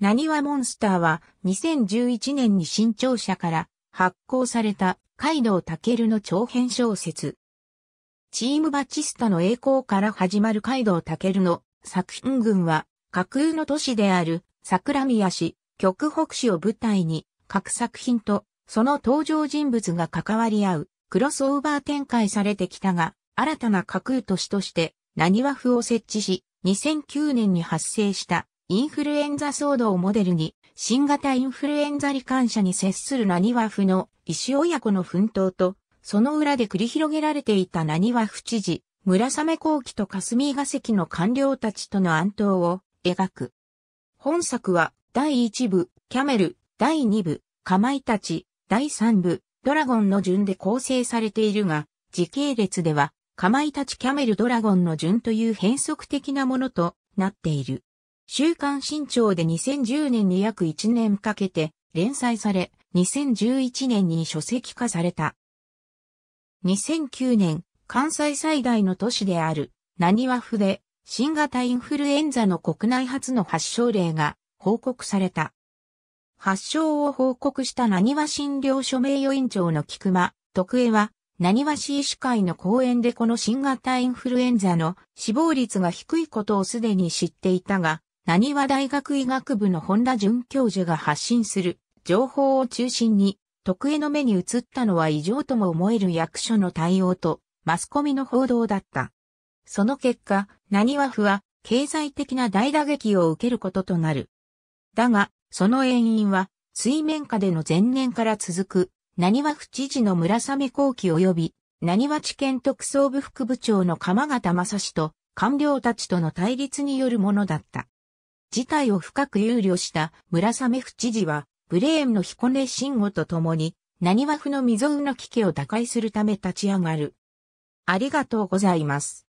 なにわモンスターは2011年に新潮社から発行されたカイドウタケルの長編小説。チームバチスタの栄光から始まるカイドウタケルの作品群は架空の都市である桜宮市、極北市を舞台に各作品とその登場人物が関わり合うクロスオーバー展開されてきたが新たな架空都市として何は風を設置し2009年に発生したインフルエンザ騒動をモデルに、新型インフルエンザ罹患者に接する何は府の医師親子の奮闘と、その裏で繰り広げられていた何は府知事、村雨後期と霞が関の官僚たちとの暗闘を描く。本作は、第1部、キャメル、第2部、かまいたち、第3部、ドラゴンの順で構成されているが、時系列では、かまいたちキャメルドラゴンの順という変則的なものとなっている。週刊新潮で2010年に約1年かけて連載され、2011年に書籍化された。2009年、関西最大の都市である、何和府で、新型インフルエンザの国内初の発症例が報告された。発症を報告した何和診療所名誉院長の菊間、徳江は、何和市医師会の講演でこの新型インフルエンザの死亡率が低いことをすでに知っていたが、何和大学医学部の本田准教授が発信する情報を中心に、特異の目に映ったのは異常とも思える役所の対応とマスコミの報道だった。その結果、何和府は経済的な大打撃を受けることとなる。だが、その原因は、水面下での前年から続く、何和府知事の村雨後期及び、何和地検特捜部副部長の鎌形正史と、官僚たちとの対立によるものだった。事態を深く憂慮した村雨府知事は、ブレーンの彦根慎吾と共に、何和府の未曾有の危機を打開するため立ち上がる。ありがとうございます。